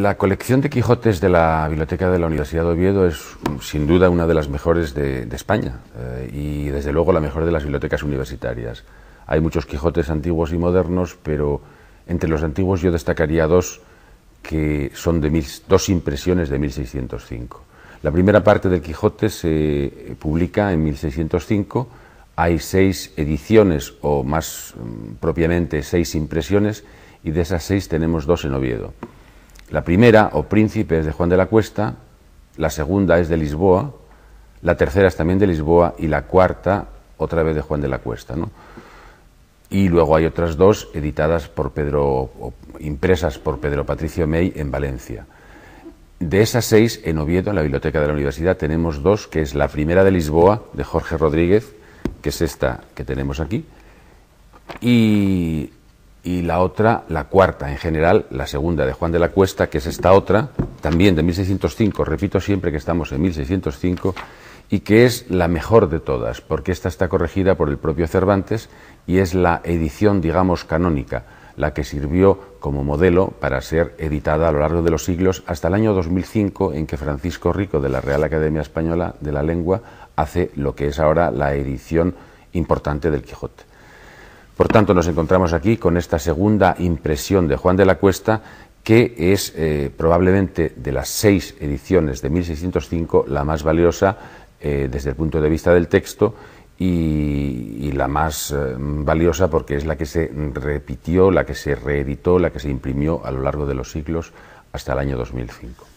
La colección de Quijotes de la Biblioteca de la Universidad de Oviedo es mm, sin duda una de las mejores de, España eh, y desde luego la mejor de las bibliotecas universitarias. Hay muchos Quijotes antiguos y modernos, pero entre los antiguos yo destacaría dos que son de dos impresiones de 1605. La primera parte del Quijote se publica en 1605. Hay seis ediciones o más mm, propiamente seis impresiones y de esas seis tenemos dos en Oviedo. La primera, o Príncipe, es de Juan de la Cuesta, la segunda es de Lisboa, la tercera es también de Lisboa y la cuarta otra vez de Juan de la Cuesta. Y luego hay otras dos editadas por Pedro, impresas por Pedro Patricio May en Valencia. De esas seis, en Oviedo, en la biblioteca de la universidad, tenemos dos, que es la primera de Lisboa, de Jorge Rodríguez, que es esta que tenemos aquí, y y la otra, la cuarta, en general, la segunda de Juan de la Cuesta, que es esta otra, también de 1605, repito siempre que estamos en 1605, y que es la mejor de todas, porque esta está corregida por el propio Cervantes y es la edición, digamos, canónica, la que sirvió como modelo para ser editada a lo largo de los siglos hasta el año 2005, en que Francisco Rico, de la Real Academia Española de la Lengua, hace lo que es ahora la edición importante del Quijote. Por tanto, nos encontramos aquí con esta segunda impresión de Juan de la Cuesta, que es eh, probablemente de las seis ediciones de 1605 la más valiosa eh, desde el punto de vista del texto y, la más eh, valiosa porque es la que se repitió, la que se reeditó, la que se imprimió a lo largo de los siglos hasta el año 2005.